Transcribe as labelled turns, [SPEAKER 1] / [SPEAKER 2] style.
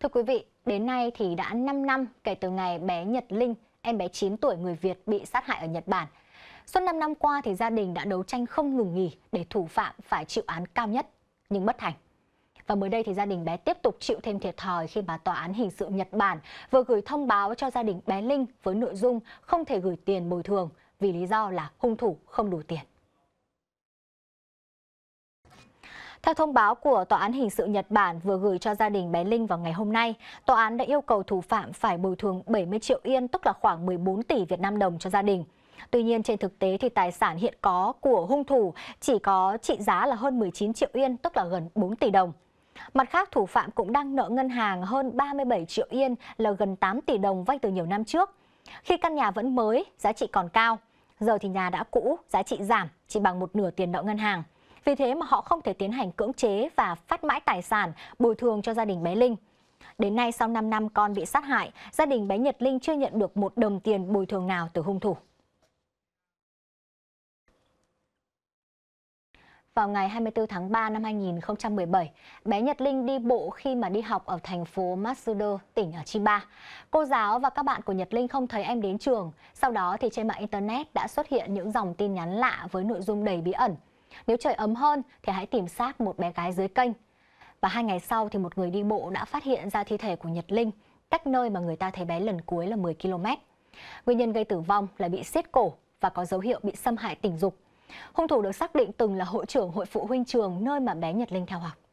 [SPEAKER 1] Thưa quý vị, đến nay thì đã 5 năm kể từ ngày bé Nhật Linh, em bé 9 tuổi người Việt bị sát hại ở Nhật Bản. Suốt 5 năm qua thì gia đình đã đấu tranh không ngừng nghỉ để thủ phạm phải chịu án cao nhất, nhưng bất thành. Và mới đây thì gia đình bé tiếp tục chịu thêm thiệt thòi khi mà tòa án hình sự Nhật Bản vừa gửi thông báo cho gia đình bé Linh với nội dung không thể gửi tiền bồi thường vì lý do là hung thủ không đủ tiền. Theo thông báo của Tòa án Hình sự Nhật Bản vừa gửi cho gia đình bé Linh vào ngày hôm nay, tòa án đã yêu cầu thủ phạm phải bồi thường 70 triệu yên, tức là khoảng 14 tỷ Việt Nam đồng cho gia đình. Tuy nhiên trên thực tế thì tài sản hiện có của hung thủ chỉ có trị giá là hơn 19 triệu yên, tức là gần 4 tỷ đồng. Mặt khác, thủ phạm cũng đang nợ ngân hàng hơn 37 triệu yên là gần 8 tỷ đồng vay từ nhiều năm trước. Khi căn nhà vẫn mới, giá trị còn cao. Giờ thì nhà đã cũ, giá trị giảm, chỉ bằng một nửa tiền nợ ngân hàng. Vì thế mà họ không thể tiến hành cưỡng chế và phát mãi tài sản bồi thường cho gia đình bé Linh. Đến nay sau 5 năm con bị sát hại, gia đình bé Nhật Linh chưa nhận được một đồng tiền bồi thường nào từ hung thủ. Vào ngày 24 tháng 3 năm 2017, bé Nhật Linh đi bộ khi mà đi học ở thành phố Matsudo, tỉnh ở Chiba. Cô giáo và các bạn của Nhật Linh không thấy em đến trường. Sau đó thì trên mạng Internet đã xuất hiện những dòng tin nhắn lạ với nội dung đầy bí ẩn. Nếu trời ấm hơn thì hãy tìm xác một bé gái dưới kênh. Và hai ngày sau thì một người đi bộ đã phát hiện ra thi thể của Nhật Linh, cách nơi mà người ta thấy bé lần cuối là 10 km. Nguyên nhân gây tử vong là bị siết cổ và có dấu hiệu bị xâm hại tình dục. Hung thủ được xác định từng là hội trưởng hội phụ huynh trường nơi mà bé Nhật Linh theo học.